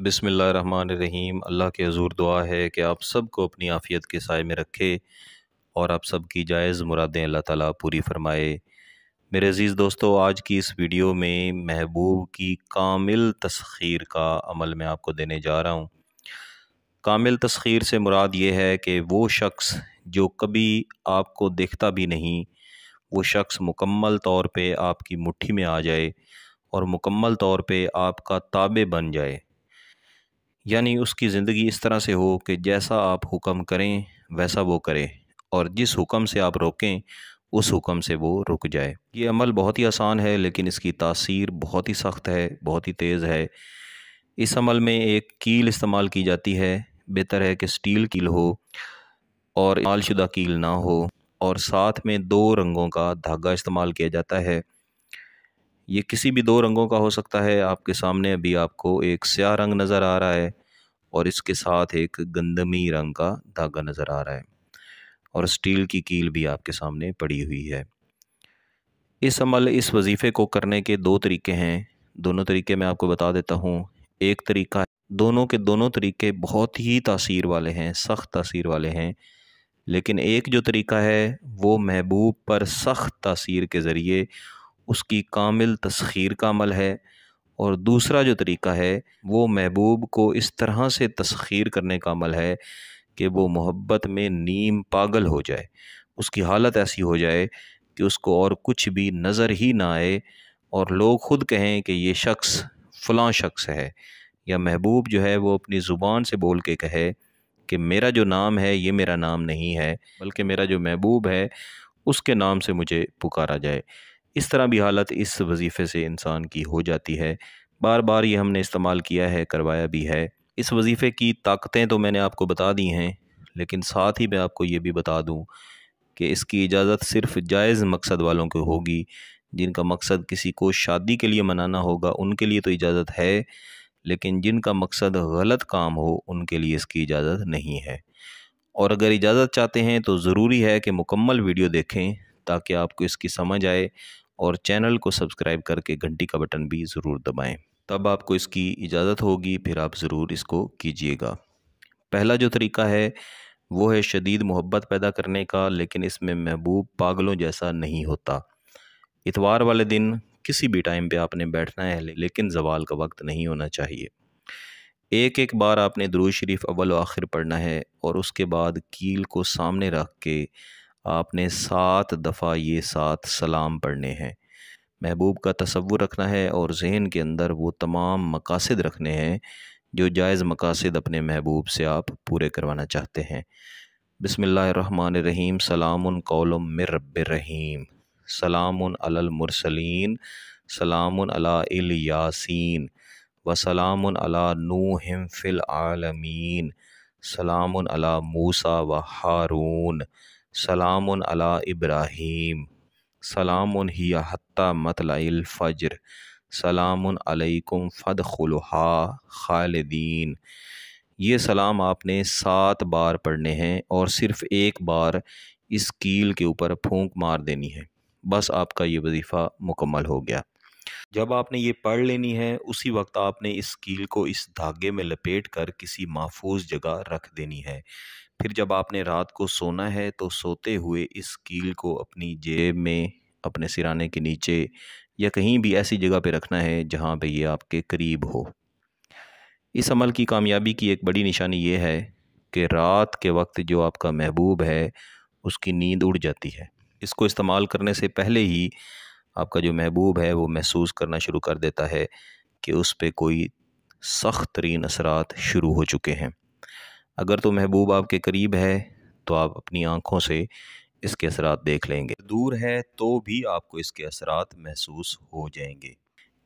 बिसमीम अल्लाह के हजूर दुआ है कि आप सबको अपनी आफ़ियत के साय में रखे और आप सब की जायज़ मुरादें अल्लाह ताला पूरी फरमाए मेरे अज़ीज़ दोस्तों आज की इस वीडियो में महबूब की कामिल तस्खीर का अमल मैं आपको देने जा रहा हूँ कामिल तस्खीर से मुराद ये है कि वो शख्स जो कभी आपको देखता भी नहीं वो शख्स मुकम्मल तौर पर आपकी मुट्ठी में आ जाए और मुकम्मल तौर पर आपका ताबे बन जाए यानी उसकी ज़िंदगी इस तरह से हो कि जैसा आप हुक्म करें वैसा वो करे और जिस हुक्म से आप रोकें उस हुक्म से वो रुक जाए ये अमल बहुत ही आसान है लेकिन इसकी तासीर बहुत ही सख्त है बहुत ही तेज़ है इस अमल में एक कील इस्तेमाल की जाती है बेहतर है कि स्टील कील हो और मालशुदा कील ना हो और साथ में दो रंगों का धागा इस्तेमाल किया जाता है ये किसी भी दो रंगों का हो सकता है आपके सामने अभी आपको एक स्याह रंग नज़र आ रहा है और इसके साथ एक गंदमी रंग का धागा नज़र आ रहा है और स्टील की कील भी आपके सामने पड़ी हुई है इस अमल इस वजीफ़े को करने के दो तरीके हैं दोनों तरीके मैं आपको बता देता हूँ एक तरीका दोनों के दोनों तरीके बहुत ही तासीर वाले हैं सख्त तासीर वाले हैं लेकिन एक जो तरीका है वो महबूब पर सख्त तासीर के ज़रिए उसकी कामिल तस्खीर का अमल है और दूसरा जो तरीका है वो महबूब को इस तरह से तस्खीर करने का अमल है कि वो मोहब्बत में नीम पागल हो जाए उसकी हालत ऐसी हो जाए कि उसको और कुछ भी नज़र ही ना आए और लोग ख़ुद कहें कि ये शख्स फ़लाँ शख्स है या महबूब जो है वो अपनी ज़ुबान से बोल के कहे कि मेरा जो नाम है ये मेरा नाम नहीं है बल्कि मेरा जो महबूब है उसके नाम से मुझे पुकारा जाए इस तरह भी हालत इस वजीफ़े से इंसान की हो जाती है बार बार ये हमने इस्तेमाल किया है करवाया भी है इस वजीफ़े की ताकतें तो मैंने आपको बता दी हैं लेकिन साथ ही मैं आपको ये भी बता दूँ कि इसकी इजाज़त सिर्फ़ जायज़ मकसद वालों को होगी जिनका मकसद किसी को शादी के लिए मनाना होगा उनके लिए तो इजाज़त है लेकिन जिनका मकसद गलत काम हो उनके लिए इसकी इजाज़त नहीं है और अगर इजाज़त चाहते हैं तो ज़रूरी है कि मुकम्मल वीडियो देखें ताकि आपको इसकी समझ आए और चैनल को सब्सक्राइब करके घंटी का बटन भी ज़रूर दबाएं तब आपको इसकी इजाज़त होगी फिर आप ज़रूर इसको कीजिएगा पहला जो तरीका है वो है शदीद मोहब्बत पैदा करने का लेकिन इसमें महबूब पागलों जैसा नहीं होता इतवार वाले दिन किसी भी टाइम पे आपने बैठना है लेकिन जवाल का वक्त नहीं होना चाहिए एक एक बार आपने दरूज शरीफ अव्वल आखिर पढ़ना है और उसके बाद कील को सामने रख के आपने सात दफ़ा ये सात सलाम पढ़ने हैं महबूब का तस्वुर रखना है और जहन के अंदर वो तमाम मकासद रखने हैं जो जायज़ मकासद अपने महबूब से आप पूरे करवाना चाहते हैं बसमीम सलाम कौलम मिर रहीम सलाम अलमरसलिन सलाम व सलाम नूहम सलाम मूसा व हारून सलाम अला इब्राहीम सलाम ही हती सलाम अलैकुम खुलहा खालदीन ये सलाम आपने सात बार पढ़ने हैं और सिर्फ़ एक बार इस कील के ऊपर फूंक मार देनी है बस आपका ये वजीफ़ा मुकम्मल हो गया जब आपने ये पढ़ लेनी है उसी वक्त आपने इस कील को इस धागे में लपेट कर किसी महफूज जगह रख देनी है फिर जब आपने रात को सोना है तो सोते हुए इस कील को अपनी जेब में अपने सिराने के नीचे या कहीं भी ऐसी जगह पर रखना है जहाँ पर यह आपके करीब हो इस अमल की कामयाबी की एक बड़ी निशानी ये है कि रात के वक्त जो आपका महबूब है उसकी नींद उड़ जाती है इसको इस्तेमाल करने से पहले ही आपका जो महबूब है वो महसूस करना शुरू कर देता है कि उस पर कोई सख्त तरीन असरात शुरू हो चुके हैं अगर तो महबूब आपके करीब है तो आप अपनी आँखों से इसके असरात देख लेंगे दूर है तो भी आपको इसके असरात महसूस हो जाएंगे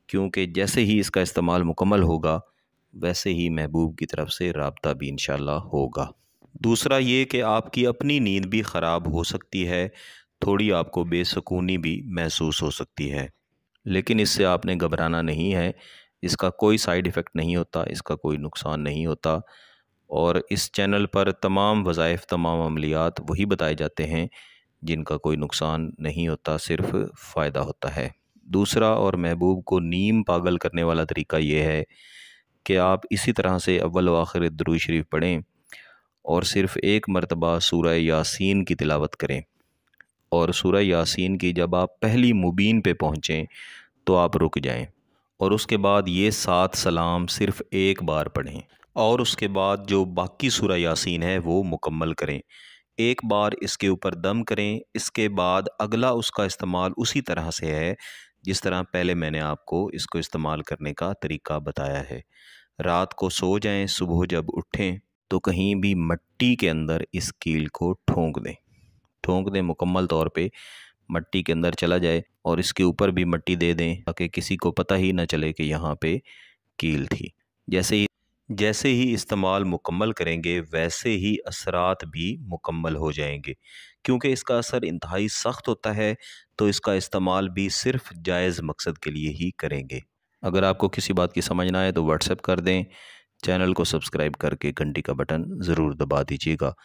क्योंकि जैसे ही इसका इस्तेमाल मुकम्मल होगा वैसे ही महबूब की तरफ से रबता भी इन होगा दूसरा ये कि आपकी अपनी नींद भी ख़राब हो सकती है थोड़ी आपको बेसकूनी भी महसूस हो सकती है लेकिन इससे आपने घबराना नहीं है इसका कोई साइड इफ़ेक्ट नहीं होता इसका कोई नुकसान नहीं होता और इस चैनल पर तमाम वज़ाइफ़ तमाम अमलियात वही बताए जाते हैं जिनका कोई नुकसान नहीं होता सिर्फ फ़ायदा होता है दूसरा और महबूब को नीम पागल करने वाला तरीका ये है कि आप इसी तरह से अव्वल आखिर दरू शरीफ पढ़ें और सिर्फ़ एक मरतबा सूर्य यासीन की तिलावत करें और सूर्य यासीन की जब आप पहली मुबीन पे पहुँचें तो आप रुक जाएं और उसके बाद ये सात सलाम सिर्फ़ एक बार पढ़ें और उसके बाद जो बाकी सूर्य यासीन है वो मुकम्मल करें एक बार इसके ऊपर दम करें इसके बाद अगला उसका इस्तेमाल उसी तरह से है जिस तरह पहले मैंने आपको इसको इस्तेमाल करने का तरीका बताया है रात को सो जाएं सुबह जब उठें तो कहीं भी मट्टी के अंदर इस कील को ठोंक दें ठोंक दें मुकम्मल तौर पे मट्टी के अंदर चला जाए और इसके ऊपर भी मट्टी दे दें ताकि किसी को पता ही ना चले कि यहाँ पे कील थी जैसे ही जैसे ही इस्तेमाल मुकम्मल करेंगे वैसे ही असरात भी मुकम्मल हो जाएंगे क्योंकि इसका असर इंतहाई सख्त होता है तो इसका इस्तेमाल भी सिर्फ जायज़ मकसद के लिए ही करेंगे अगर आपको किसी बात की समझ ना आए तो व्हाट्सएप कर दें चैनल को सब्सक्राइब करके घंटी का बटन ज़रूर दबा दीजिएगा